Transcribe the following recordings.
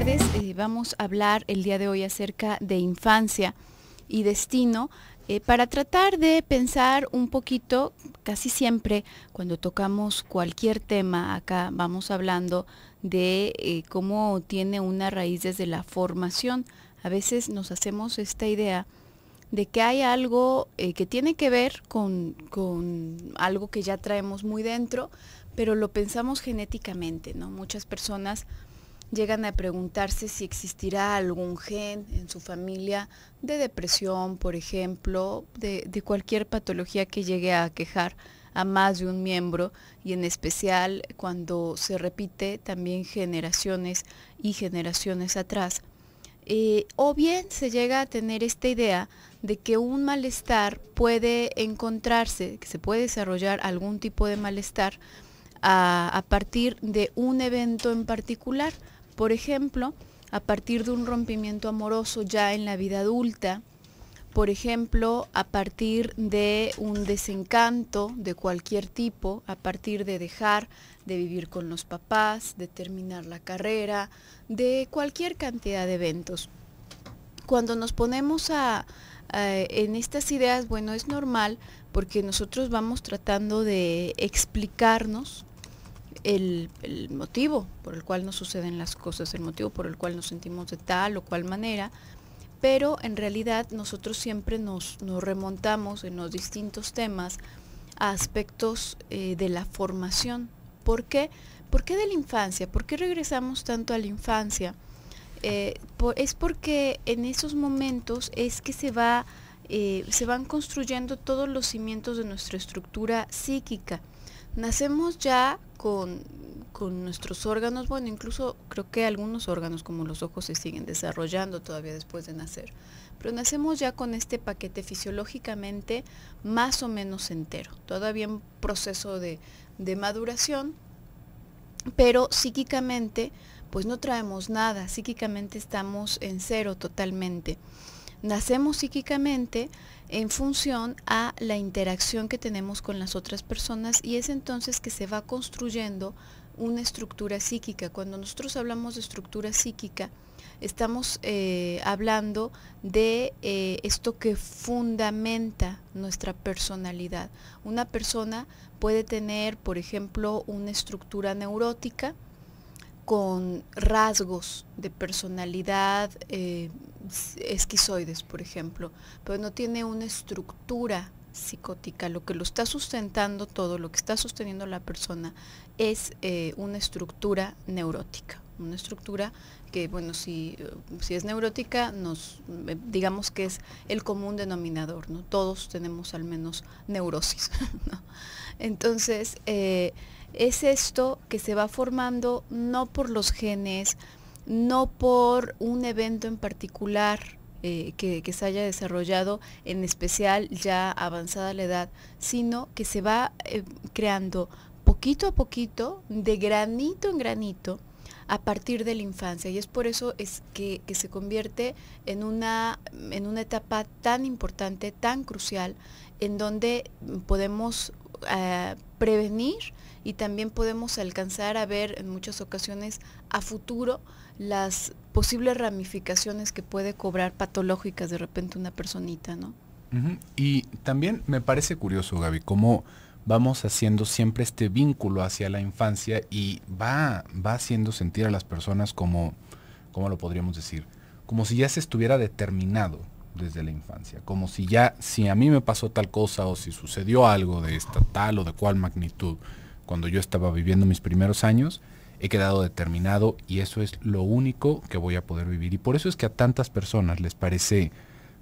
tardes. Eh, vamos a hablar el día de hoy acerca de infancia y destino eh, para tratar de pensar un poquito, casi siempre cuando tocamos cualquier tema, acá vamos hablando de eh, cómo tiene una raíz desde la formación. A veces nos hacemos esta idea de que hay algo que tiene que ver con, con algo que ya traemos muy dentro, pero lo pensamos genéticamente, ¿no? Muchas personas llegan a preguntarse si existirá algún gen en su familia de depresión, por ejemplo, de, cualquier patología que llegue a quejar a más de un miembro y en especial cuando se repite también generaciones y generaciones atrás. Eh, o bien se llega a tener esta idea de que un malestar puede encontrarse, que se puede desarrollar algún tipo de malestar a partir de un evento en particular por ejemplo, a partir de un rompimiento amoroso ya en la vida adulta, por ejemplo, a partir de un desencanto de cualquier tipo, a partir de dejar de vivir con los papás, de terminar la carrera, de cualquier cantidad de eventos. Cuando nos ponemos en estas ideas, bueno, es normal porque nosotros vamos tratando de explicarnos el, motivo por el cual nos suceden las cosas, el motivo por el cual nos sentimos de tal o cual manera, pero en realidad nosotros siempre nos, remontamos en los distintos temas a aspectos eh, de la formación. ¿Por qué? ¿Por qué de la infancia? ¿Por qué regresamos tanto a la infancia? Eh, es porque en esos momentos es que se eh, se van construyendo todos los cimientos de nuestra estructura psíquica. Nacemos ya con, nuestros órganos, bueno, incluso creo que algunos órganos como los ojos se siguen desarrollando todavía después de nacer, pero nacemos ya con este paquete fisiológicamente más o menos entero, todavía en proceso de maduración, pero psíquicamente pues no traemos nada, psíquicamente estamos en cero totalmente. Nacemos psíquicamente en función a la interacción que tenemos con las otras personas y es entonces que se va construyendo una estructura psíquica. Cuando nosotros hablamos de estructura psíquica, estamos eh, hablando de eh, esto que fundamenta nuestra personalidad. Una persona puede tener, por ejemplo, una estructura neurótica con rasgos de personalidad eh, esquizoides, por ejemplo, pero no tiene una estructura psicótica. Lo que lo está sustentando todo, lo que está sosteniendo la persona es eh, una estructura neurótica. Una estructura que, bueno, si, si es neurótica, nos, eh, digamos que es el común denominador, ¿no? Todos tenemos al menos neurosis, Entonces, eh, es esto que se va formando no por los genes, no por un evento en particular eh, que, se haya desarrollado en especial ya avanzada la edad, sino que se va eh, creando poquito a poquito, de granito en granito, a partir de la infancia y es por eso es que, se convierte en una, etapa tan importante, tan crucial, en donde podemos eh, prevenir y también podemos alcanzar a ver en muchas ocasiones a futuro las posibles ramificaciones que puede cobrar patológicas de repente una personita, ¿no? Y también me parece curioso, Gaby, cómo vamos haciendo siempre este vínculo hacia la infancia y va, va haciendo sentir a las personas como, ¿cómo lo podríamos decir? Como si ya se estuviera determinado desde la infancia, como si ya, si a mí me pasó tal cosa o si sucedió algo de esta tal o de cual magnitud cuando yo estaba viviendo mis primeros años, he quedado determinado y eso es lo único que voy a poder vivir. Y por eso es que a tantas personas les parece,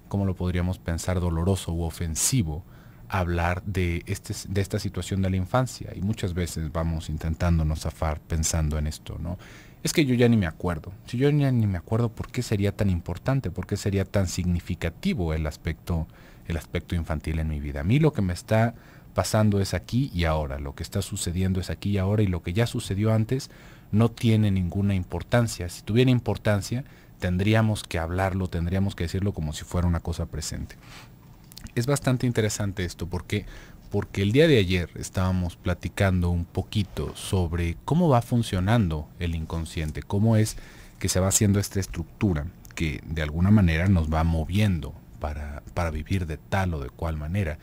como lo podríamos pensar, doloroso u ofensivo hablar de, este, de esta situación de la infancia. Y muchas veces vamos intentándonos zafar pensando en esto, ¿no? Es que yo ya ni me acuerdo. Si yo ya ni me acuerdo, ¿por qué sería tan importante? ¿Por qué sería tan significativo el aspecto, el aspecto infantil en mi vida? A mí lo que me está pasando es aquí y ahora, lo que está sucediendo es aquí y ahora y lo que ya sucedió antes no tiene ninguna importancia. Si tuviera importancia, tendríamos que hablarlo, tendríamos que decirlo como si fuera una cosa presente. Es bastante interesante esto porque porque el día de ayer estábamos platicando un poquito sobre cómo va funcionando el inconsciente, cómo es que se va haciendo esta estructura que de alguna manera nos va moviendo para, para vivir de tal o de cual manera.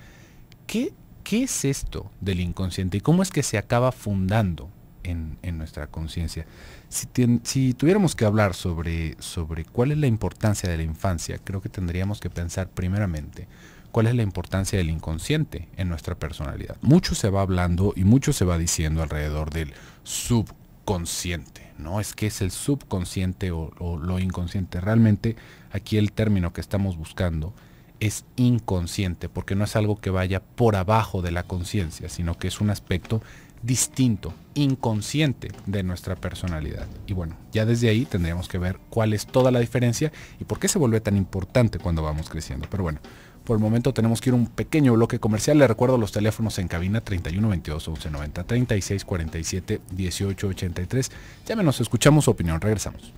¿Qué ¿qué es esto del inconsciente y cómo es que se acaba fundando en, nuestra conciencia? Si, tuviéramos que hablar sobre, sobre cuál es la importancia de la infancia, creo que tendríamos que pensar primeramente cuál es la importancia del inconsciente en nuestra personalidad. Mucho se va hablando y mucho se va diciendo alrededor del subconsciente, ¿no? Es que es el subconsciente o, o lo inconsciente. Realmente aquí el término que estamos buscando es inconsciente, porque no es algo que vaya por abajo de la conciencia, sino que es un aspecto distinto, inconsciente de nuestra personalidad. Y bueno, ya desde ahí tendríamos que ver cuál es toda la diferencia y por qué se vuelve tan importante cuando vamos creciendo. Pero bueno, por el momento tenemos que ir a un pequeño bloque comercial. Le recuerdo los teléfonos en cabina 31 22 11 90 36 47 18 83. Llámenos, escuchamos su opinión, regresamos.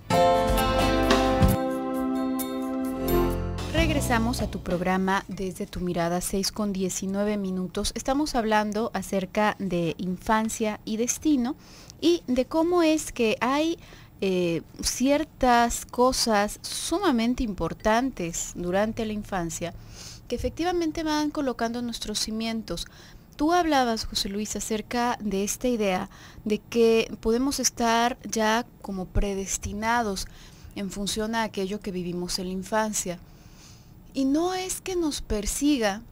Empezamos a tu programa desde tu mirada 6 con 19 minutos. Estamos hablando acerca de infancia y destino y de cómo es que hay eh, ciertas cosas sumamente importantes durante la infancia que efectivamente van colocando nuestros cimientos. Tú hablabas, José Luis, acerca de esta idea de que podemos estar ya como predestinados en función a aquello que vivimos en la infancia. Y no es que nos persiga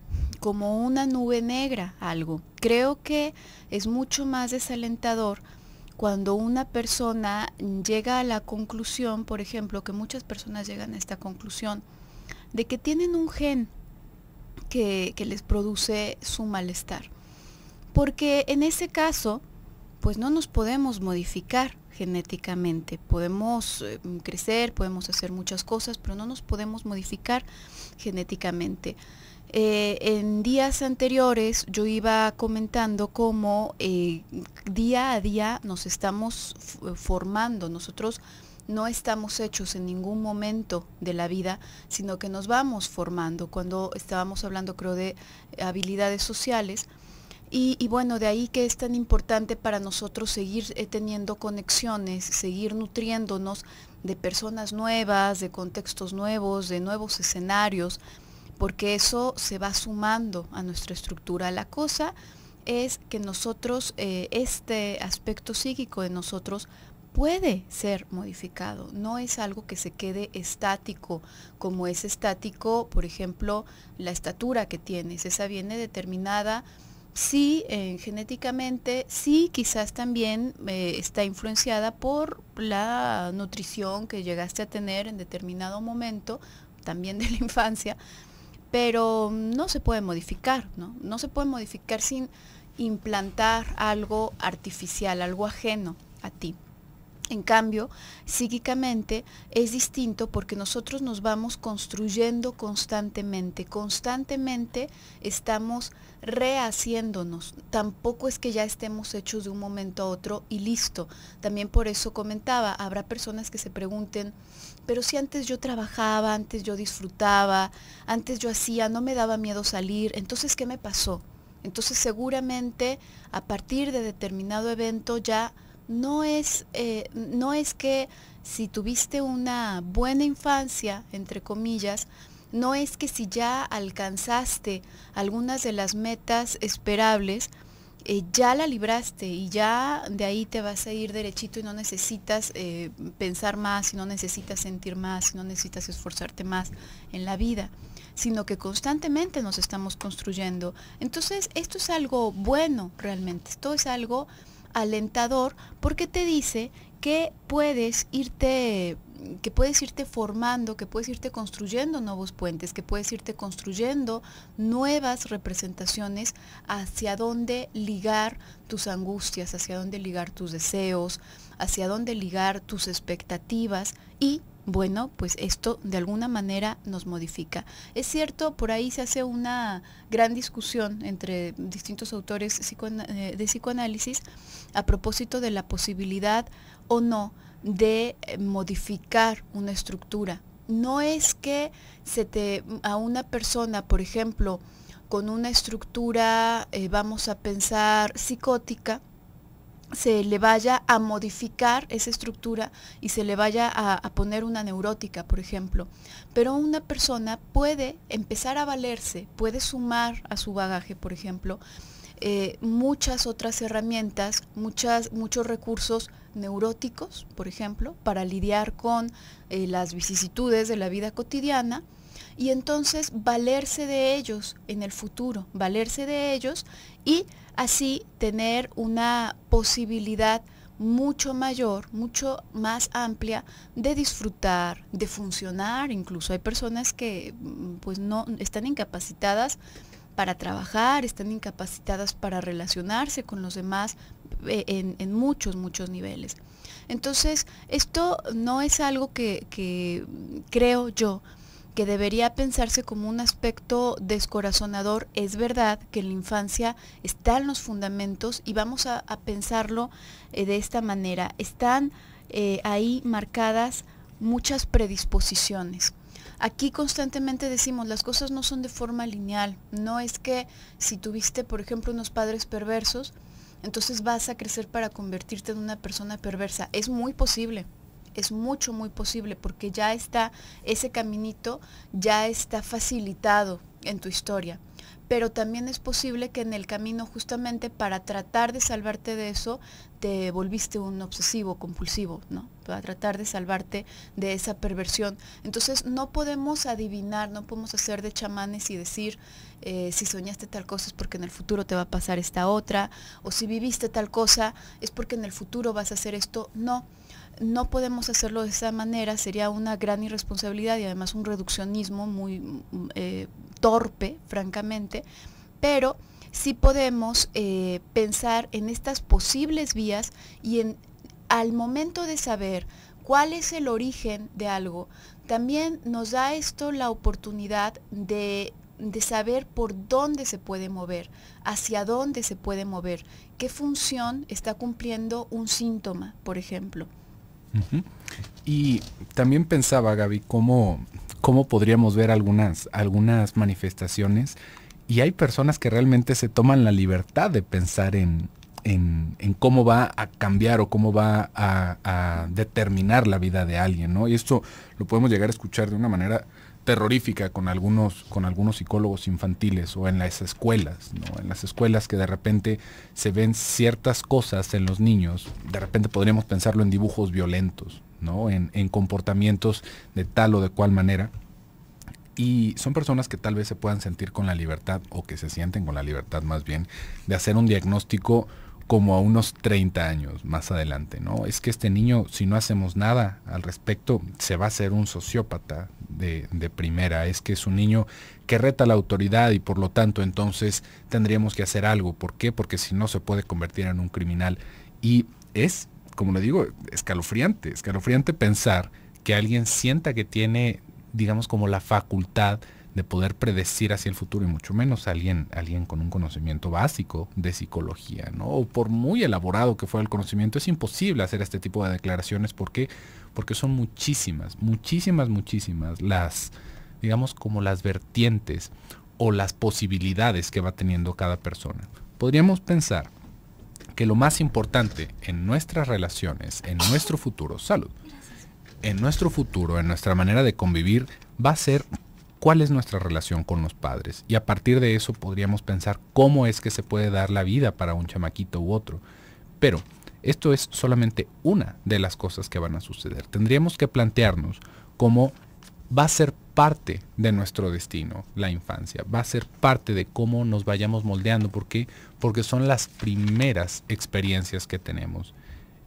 como una nube negra algo. Creo que es mucho más desalentador cuando una persona llega a la conclusión, por ejemplo, que muchas personas llegan a esta conclusión, de que tienen un gen que, que les produce su malestar. Porque en ese caso, pues no nos podemos modificar genéticamente. Podemos eh, crecer, podemos hacer muchas cosas, pero no nos podemos modificar genéticamente. Eh, en días anteriores yo iba comentando cómo eh, día a día nos estamos formando, nosotros no estamos hechos en ningún momento de la vida, sino que nos vamos formando. Cuando estábamos hablando creo de habilidades sociales, y, bueno, de ahí que es tan importante para nosotros seguir eh, teniendo conexiones, seguir nutriéndonos de personas nuevas, de contextos nuevos, de nuevos escenarios, porque eso se va sumando a nuestra estructura. La cosa es que nosotros, eh, este aspecto psíquico de nosotros puede ser modificado, no es algo que se quede estático, como es estático, por ejemplo, la estatura que tienes, esa viene determinada Sí, eh, genéticamente, sí, quizás también eh, está influenciada por la nutrición que llegaste a tener en determinado momento, también de la infancia, pero no se puede modificar, No se puede modificar sin implantar algo artificial, algo ajeno a ti. En cambio, psíquicamente es distinto porque nosotros nos vamos construyendo constantemente, constantemente estamos rehaciéndonos. Tampoco es que ya estemos hechos de un momento a otro y listo. También por eso comentaba, habrá personas que se pregunten, pero si antes yo trabajaba, antes yo disfrutaba, antes yo hacía, no me daba miedo salir, entonces ¿qué me pasó? Entonces seguramente a partir de determinado evento ya no es, eh, no es que si tuviste una buena infancia, entre comillas, no es que si ya alcanzaste algunas de las metas esperables, eh, ya la libraste y ya de ahí te vas a ir derechito y no necesitas eh, pensar más, y no necesitas sentir más, y no necesitas esforzarte más en la vida, sino que constantemente nos estamos construyendo. Entonces, esto es algo bueno realmente, esto es algo alentador porque te dice que puedes irte que puedes irte formando, que puedes irte construyendo nuevos puentes, que puedes irte construyendo nuevas representaciones hacia dónde ligar tus angustias, hacia dónde ligar tus deseos, hacia dónde ligar tus expectativas y bueno, pues esto de alguna manera nos modifica. Es cierto, por ahí se hace una gran discusión entre distintos autores eh, de psicoanálisis a propósito de la posibilidad o no de eh, modificar una estructura. No es que se te a una persona, por ejemplo, con una estructura, eh, vamos a pensar, psicótica, se le vaya a modificar esa estructura y se le vaya a, poner una neurótica, por ejemplo. Pero una persona puede empezar a valerse, puede sumar a su bagaje, por ejemplo, eh, muchas otras herramientas, muchos recursos neuróticos, por ejemplo, para lidiar con eh, las vicisitudes de la vida cotidiana y entonces valerse de ellos en el futuro, valerse de ellos y así tener una posibilidad mucho mayor, mucho más amplia de disfrutar, de funcionar. Incluso hay personas que mm, pues no están incapacitadas para trabajar, están incapacitadas para relacionarse con los demás eh, en, muchos, muchos niveles. Entonces, esto no es algo que, creo yo, que debería pensarse como un aspecto descorazonador, es verdad que en la infancia están los fundamentos y vamos a, pensarlo eh, de esta manera. Están eh, ahí marcadas muchas predisposiciones. Aquí constantemente decimos, las cosas no son de forma lineal. No es que si tuviste, por ejemplo, unos padres perversos, entonces vas a crecer para convertirte en una persona perversa. Es muy posible, es mucho, muy posible, porque ya está, ese caminito ya está facilitado en tu historia pero también es posible que en el camino justamente para tratar de salvarte de eso, te volviste un obsesivo, compulsivo, ¿no? Para tratar de salvarte de esa perversión. Entonces no podemos adivinar, no podemos hacer de chamanes y decir, eh, si soñaste tal cosa es porque en el futuro te va a pasar esta otra, o si viviste tal cosa es porque en el futuro vas a hacer esto. No no podemos hacerlo de esa manera, sería una gran irresponsabilidad y además un reduccionismo muy mm, eh, torpe, francamente, pero sí podemos eh, pensar en estas posibles vías y en al momento de saber cuál es el origen de algo, también nos da esto la oportunidad de, de saber por dónde se puede mover, hacia dónde se puede mover, qué función está cumpliendo un síntoma, por ejemplo. Y también pensaba, Gaby, cómo, podríamos ver algunas, algunas manifestaciones. Y hay personas que realmente se toman la libertad de pensar en, en, cómo va a cambiar o cómo va a, a, determinar la vida de alguien, ¿no? Y esto lo podemos llegar a escuchar de una manera terrorífica con algunos, con algunos psicólogos infantiles o en las escuelas, ¿no? En las escuelas que de repente se ven ciertas cosas en los niños, de repente podríamos pensarlo en dibujos violentos, ¿no? En, en comportamientos de tal o de cual manera. Y son personas que tal vez se puedan sentir con la libertad o que se sienten con la libertad más bien de hacer un diagnóstico como a unos 30 años más adelante, ¿no? Es que este niño, si no hacemos nada al respecto, se va a ser un sociópata de, de, primera. Es que es un niño que reta la autoridad y por lo tanto entonces tendríamos que hacer algo. ¿Por qué? Porque si no se puede convertir en un criminal. Y es, como le digo, escalofriante, escalofriante pensar que alguien sienta que tiene, digamos, como la facultad de poder predecir hacia el futuro y mucho menos alguien, alguien con un conocimiento básico de psicología, ¿no? O por muy elaborado que fuera el conocimiento, es imposible hacer este tipo de declaraciones porque, porque son muchísimas, muchísimas, muchísimas las, digamos, como las vertientes o las posibilidades que va teniendo cada persona. Podríamos pensar que lo más importante en nuestras relaciones, en nuestro futuro, salud, en nuestro futuro, en nuestra manera de convivir, va a ser cuál es nuestra relación con los padres y a partir de eso podríamos pensar cómo es que se puede dar la vida para un chamaquito u otro. Pero esto es solamente una de las cosas que van a suceder. Tendríamos que plantearnos cómo va a ser parte de nuestro destino la infancia, va a ser parte de cómo nos vayamos moldeando, ¿por qué? Porque son las primeras experiencias que tenemos.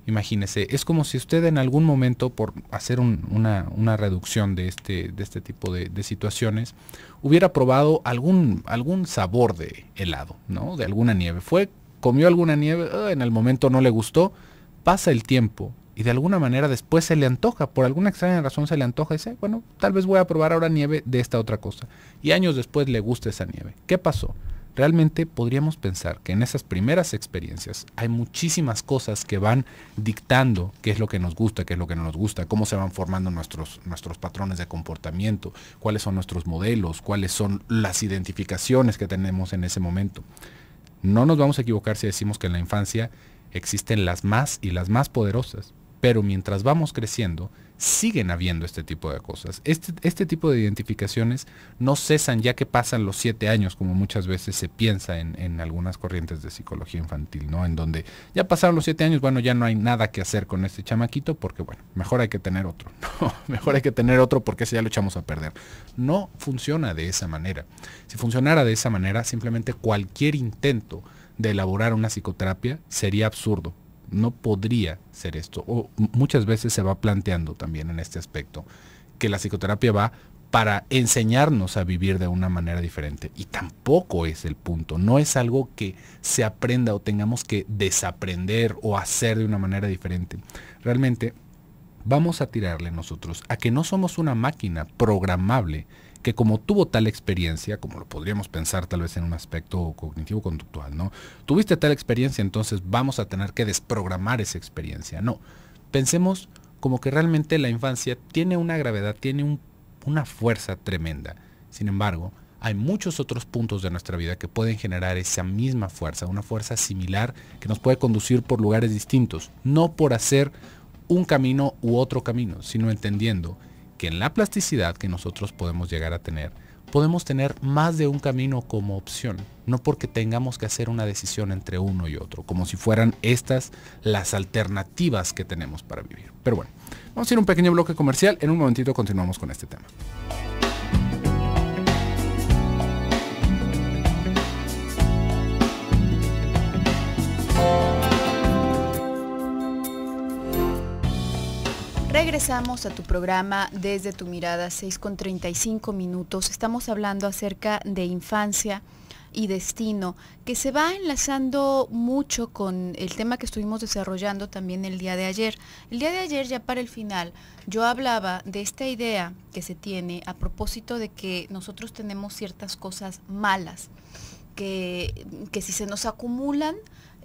Imagínese, es como si usted en algún momento, por hacer una, reducción de este, de este tipo de, situaciones, hubiera probado algún, algún sabor de helado, ¿no? De alguna nieve. Fue, comió alguna nieve, ah, en el momento no le gustó, pasa el tiempo y de alguna manera después se le antoja, por alguna extraña razón se le antoja y dice, bueno, tal vez voy a probar ahora nieve de esta otra cosa. Y años después le gusta esa nieve. ¿Qué pasó? realmente podríamos pensar que en esas primeras experiencias hay muchísimas cosas que van dictando qué es lo que nos gusta, qué es lo que no nos gusta, cómo se van formando nuestros, nuestros patrones de comportamiento, cuáles son nuestros modelos, cuáles son las identificaciones que tenemos en ese momento. No nos vamos a equivocar si decimos que en la infancia existen las más y las más poderosas, pero mientras vamos creciendo, siguen habiendo este tipo de cosas. Este, este, tipo de identificaciones no cesan ya que pasan los siete años, como muchas veces se piensa en, algunas corrientes de psicología infantil, ¿no? En donde ya pasaron los siete años, bueno, ya no hay nada que hacer con este chamaquito porque, bueno, mejor hay que tener otro, Mejor hay que tener otro porque ese ya lo echamos a perder. No funciona de esa manera. Si funcionara de esa manera, simplemente cualquier intento de elaborar una psicoterapia sería absurdo, no podría ser esto. O muchas veces se va planteando también en este aspecto que la psicoterapia va para enseñarnos a vivir de una manera diferente. Y tampoco es el punto. No es algo que se aprenda o tengamos que desaprender o hacer de una manera diferente. Realmente vamos a tirarle nosotros a que no somos una máquina programable que como tuvo tal experiencia, como lo podríamos pensar tal vez en un aspecto cognitivo-conductual, ¿no? Tuviste tal experiencia, entonces vamos a tener que desprogramar esa experiencia. No, pensemos como que realmente la infancia tiene una gravedad, tiene una fuerza tremenda. Sin embargo, hay muchos otros puntos de nuestra vida que pueden generar esa misma fuerza, una fuerza similar que nos puede conducir por lugares distintos, no por hacer un camino u otro camino, sino entendiendo en la plasticidad que nosotros podemos llegar a tener, podemos tener más de un camino como opción, no porque tengamos que hacer una decisión entre uno y otro, como si fueran estas las alternativas que tenemos para vivir. Pero bueno, vamos a ir a un pequeño bloque comercial, en un momentito continuamos con este tema. Regresamos a tu programa desde tu mirada, 6 con 35 minutos. Estamos hablando acerca de infancia y destino, que se va enlazando mucho con el tema que estuvimos desarrollando también el día de ayer. El día de ayer, ya para el final, yo hablaba de esta idea que se tiene a propósito de que nosotros tenemos ciertas cosas malas, que, que si se nos acumulan,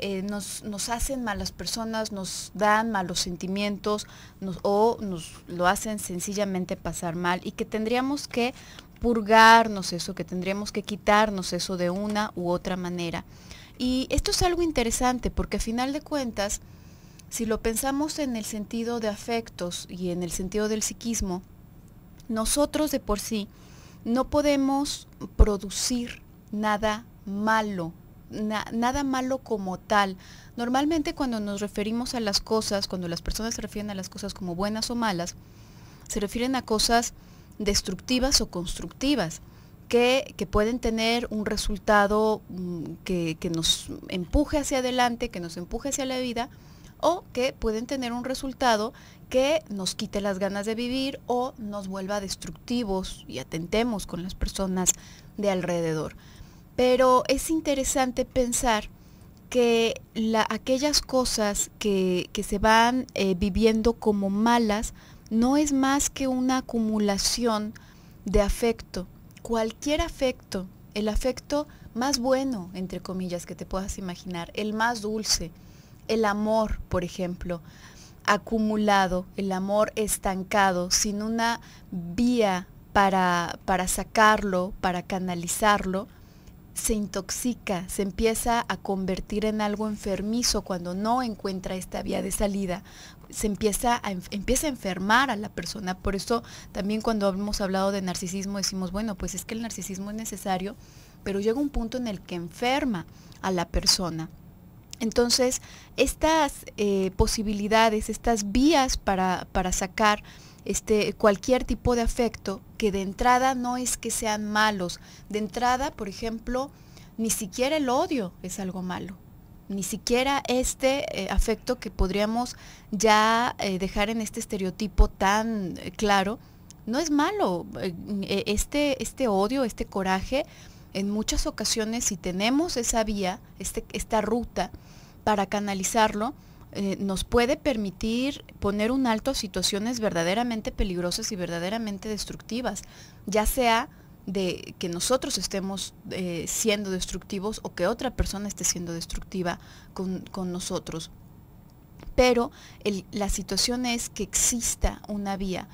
eh, nos, hacen malas personas, nos dan malos sentimientos o nos lo hacen sencillamente pasar mal y que tendríamos que purgarnos eso, que tendríamos que quitarnos eso de una u otra manera. Y esto es algo interesante porque a final de cuentas, si lo pensamos en el sentido de afectos y en el sentido del psiquismo, nosotros de por sí no podemos producir nada malo nada malo como tal. Normalmente cuando nos referimos a las cosas, cuando las personas se refieren a las cosas como buenas o malas, se refieren a cosas destructivas o constructivas. Que, pueden tener un resultado mm, que, nos empuje hacia adelante, que nos empuje hacia la vida, o que pueden tener un resultado que nos quite las ganas de vivir o nos vuelva destructivos y atentemos con las personas de alrededor. Pero es interesante pensar que aquellas cosas que, se van eh, viviendo como malas no es más que una acumulación de afecto. Cualquier afecto, el afecto más bueno, entre comillas, que te puedas imaginar, el más dulce, el amor, por ejemplo, acumulado, el amor estancado, sin una vía para sacarlo, para canalizarlo, se intoxica, se empieza a convertir en algo enfermizo cuando no encuentra esta vía de salida, se empieza a, empieza a enfermar a la persona. Por eso también cuando hemos hablado de narcisismo decimos, bueno, pues es que el narcisismo es necesario, pero llega un punto en el que enferma a la persona. Entonces, estas eh, posibilidades, estas vías para, para sacar este, cualquier tipo de afecto, que de entrada no es que sean malos. De entrada, por ejemplo, ni siquiera el odio es algo malo. Ni siquiera este eh, afecto que podríamos ya eh, dejar en este estereotipo tan eh, claro, no es malo. Este, este, odio, este coraje, en muchas ocasiones si tenemos esa vía, este, esta ruta para canalizarlo, eh, nos puede permitir poner un alto a situaciones verdaderamente peligrosas y verdaderamente destructivas, ya sea de que nosotros estemos eh, siendo destructivos o que otra persona esté siendo destructiva con, nosotros. Pero la situación es que exista una vía,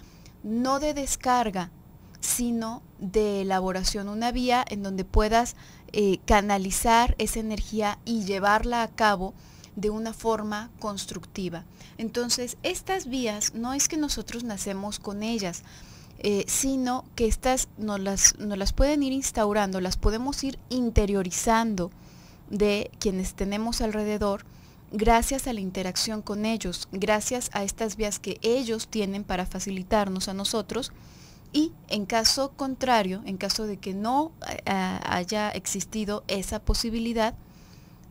no de descarga, sino de elaboración, una vía en donde puedas eh, canalizar esa energía y llevarla a cabo de una forma constructiva. Entonces, estas vías no es que nosotros nacemos con ellas, eh, sino que estas no las, nos las pueden ir instaurando, las podemos ir interiorizando de quienes tenemos alrededor gracias a la interacción con ellos, gracias a estas vías que ellos tienen para facilitarnos a nosotros y en caso contrario, en caso de que no eh, haya existido esa posibilidad,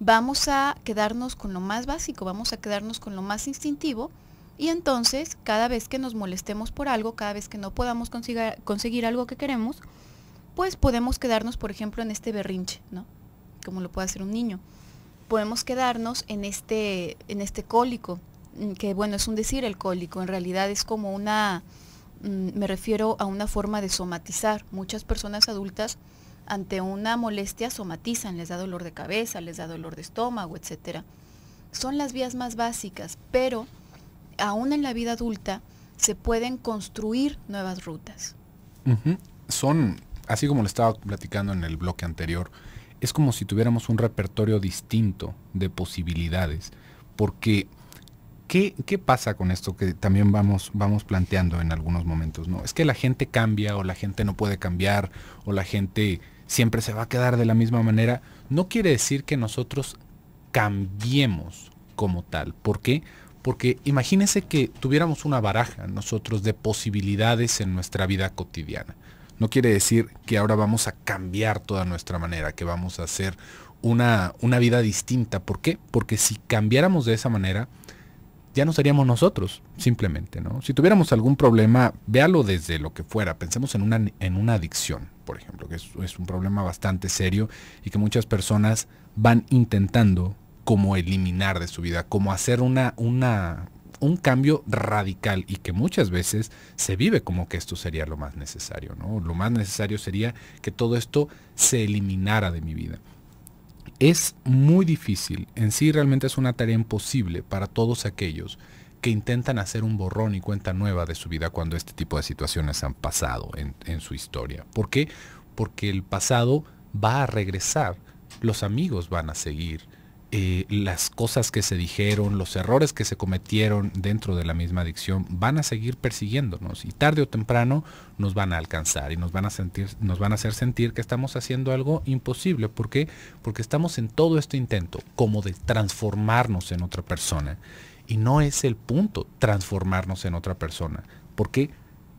vamos a quedarnos con lo más básico, vamos a quedarnos con lo más instintivo y entonces cada vez que nos molestemos por algo, cada vez que no podamos conseguir algo que queremos, pues podemos quedarnos, por ejemplo, en este berrinche, ¿no? Como lo puede hacer un niño. Podemos quedarnos en este, en este cólico, mm, que bueno, es un decir el cólico, en realidad es como una, mm, me refiero a una forma de somatizar. Muchas personas adultas ante una molestia somatizan, les da dolor de cabeza, les da dolor de estómago, etc. Son las vías más básicas, pero aún en la vida adulta se pueden construir nuevas rutas. Son, así como lo estaba platicando en el bloque anterior, es como si tuviéramos un repertorio distinto de posibilidades, porque ¿Qué, ¿qué, pasa con esto que también vamos, vamos planteando en algunos momentos? ¿no? Es que la gente cambia o la gente no puede cambiar o la gente siempre se va a quedar de la misma manera, no quiere decir que nosotros cambiemos como tal. ¿Por qué? Porque imagínense que tuviéramos una baraja nosotros de posibilidades en nuestra vida cotidiana. No quiere decir que ahora vamos a cambiar toda nuestra manera, que vamos a hacer una, vida distinta. ¿Por qué? Porque si cambiáramos de esa manera, ya no seríamos nosotros, simplemente, ¿no? Si tuviéramos algún problema, véalo desde lo que fuera, pensemos en una, en una adicción por ejemplo, que es, un problema bastante serio y que muchas personas van intentando como eliminar de su vida, como hacer una, una, un cambio radical y que muchas veces se vive como que esto sería lo más necesario, ¿no? Lo más necesario sería que todo esto se eliminara de mi vida. Es muy difícil, en sí realmente es una tarea imposible para todos aquellos que intentan hacer un borrón y cuenta nueva de su vida cuando este tipo de situaciones han pasado en, su historia. ¿Por qué? Porque el pasado va a regresar, los amigos van a seguir, eh, las cosas que se dijeron, los errores que se cometieron dentro de la misma adicción van a seguir persiguiéndonos y tarde o temprano nos van a alcanzar y nos van a sentir, nos van a hacer sentir que estamos haciendo algo imposible. ¿Por qué? Porque estamos en todo este intento como de transformarnos en otra persona y no es el punto transformarnos en otra persona. ¿Por qué?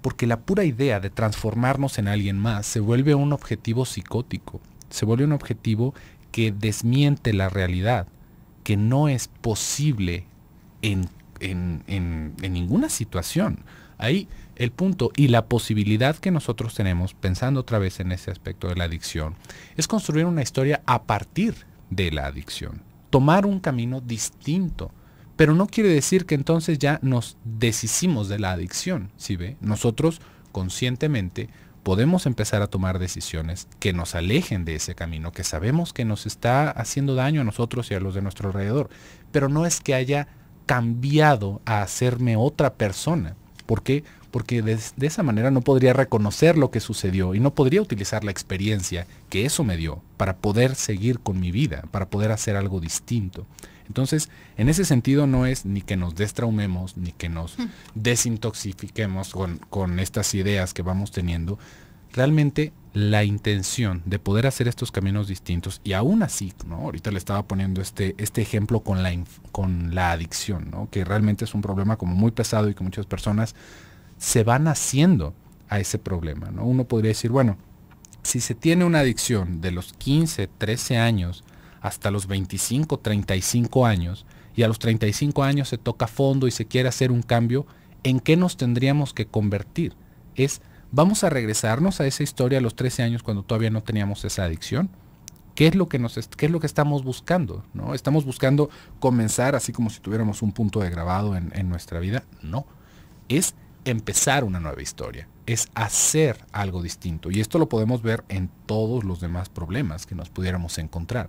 Porque la pura idea de transformarnos en alguien más se vuelve un objetivo psicótico, se vuelve un objetivo que desmiente la realidad, que no es posible en, en ninguna situación. Ahí el punto y la posibilidad que nosotros tenemos, pensando otra vez en ese aspecto de la adicción, es construir una historia a partir de la adicción, tomar un camino distinto pero no quiere decir que entonces ya nos deshicimos de la adicción, ¿sí ve? Nosotros conscientemente podemos empezar a tomar decisiones que nos alejen de ese camino, que sabemos que nos está haciendo daño a nosotros y a los de nuestro alrededor. Pero no es que haya cambiado a hacerme otra persona. ¿Por qué? Porque de, esa manera no podría reconocer lo que sucedió y no podría utilizar la experiencia que eso me dio para poder seguir con mi vida, para poder hacer algo distinto. Entonces, en ese sentido no es ni que nos destraumemos, ni que nos hmm. desintoxifiquemos con, estas ideas que vamos teniendo. Realmente la intención de poder hacer estos caminos distintos y aún así, Ahorita le estaba poniendo este, este ejemplo con la, adicción, Que realmente es un problema como muy pesado y que muchas personas se van haciendo a ese problema, ¿no? Uno podría decir, bueno, si se tiene una adicción de los 15, 13 años hasta los 25, 35 años, y a los 35 años se toca fondo y se quiere hacer un cambio, ¿en qué nos tendríamos que convertir? Es, vamos a regresarnos a esa historia a los 13 años cuando todavía no teníamos esa adicción. ¿Qué es lo que, nos, es lo que estamos buscando? ¿no? ¿Estamos buscando comenzar así como si tuviéramos un punto de grabado en, en nuestra vida? No. Es empezar una nueva historia, es hacer algo distinto. Y esto lo podemos ver en todos los demás problemas que nos pudiéramos encontrar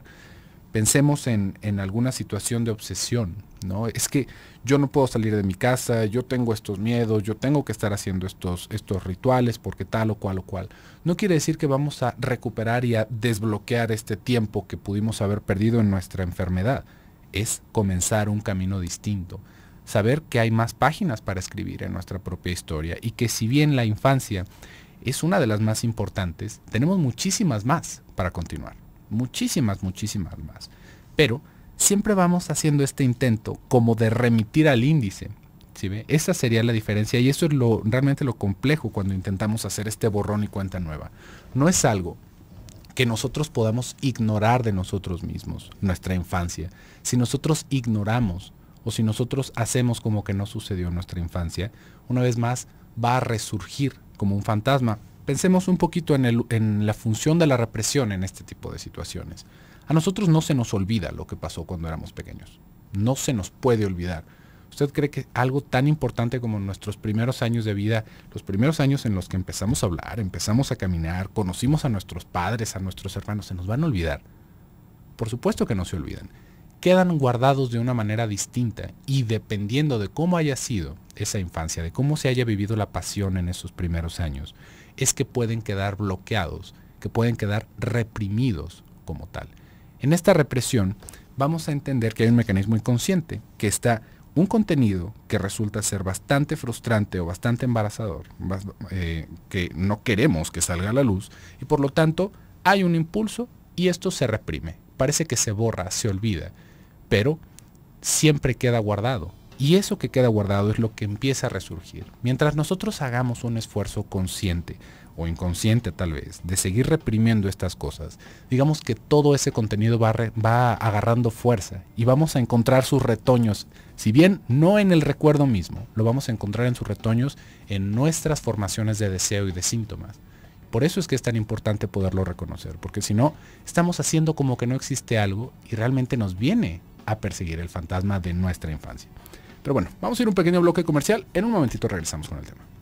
pensemos en, alguna situación de obsesión, ¿no? Es que yo no puedo salir de mi casa, yo tengo estos miedos, yo tengo que estar haciendo estos, estos rituales porque tal o cual o cual. No quiere decir que vamos a recuperar y a desbloquear este tiempo que pudimos haber perdido en nuestra enfermedad. Es comenzar un camino distinto. Saber que hay más páginas para escribir en nuestra propia historia y que si bien la infancia es una de las más importantes, tenemos muchísimas más para continuar muchísimas, muchísimas más. Pero siempre vamos haciendo este intento como de remitir al índice. ¿sí ve? Esa sería la diferencia y eso es lo, realmente lo complejo cuando intentamos hacer este borrón y cuenta nueva. No es algo que nosotros podamos ignorar de nosotros mismos, nuestra infancia. Si nosotros ignoramos o si nosotros hacemos como que no sucedió nuestra infancia, una vez más va a resurgir como un fantasma Pensemos un poquito en, la función de la represión en este tipo de situaciones. A nosotros no se nos olvida lo que pasó cuando éramos pequeños. No se nos puede olvidar. ¿Usted cree que algo tan importante como nuestros primeros años de vida, los primeros años en los que empezamos a hablar, empezamos a caminar, conocimos a nuestros padres, a nuestros hermanos, se nos van a olvidar? Por supuesto que no se olvidan. Quedan guardados de una manera distinta y dependiendo de cómo haya sido esa infancia, de cómo se haya vivido la pasión en esos primeros años, es que pueden quedar bloqueados, que pueden quedar reprimidos como tal. En esta represión vamos a entender que hay un mecanismo inconsciente, que está un contenido que resulta ser bastante frustrante o bastante embarazador, eh, que no queremos que salga a la luz, y por lo tanto hay un impulso y esto se reprime. Parece que se borra, se olvida, pero siempre queda guardado y eso que queda guardado es lo que empieza a resurgir. Mientras nosotros hagamos un esfuerzo consciente o inconsciente tal vez, de seguir reprimiendo estas cosas, digamos que todo ese contenido va, agarrando fuerza y vamos a encontrar sus retoños, si bien no en el recuerdo mismo, lo vamos a encontrar en sus retoños en nuestras formaciones de deseo y de síntomas. Por eso es que es tan importante poderlo reconocer, porque si no, estamos haciendo como que no existe algo y realmente nos viene a perseguir el fantasma de nuestra infancia. Pero bueno, vamos a ir a un pequeño bloque comercial. En un momentito regresamos con el tema.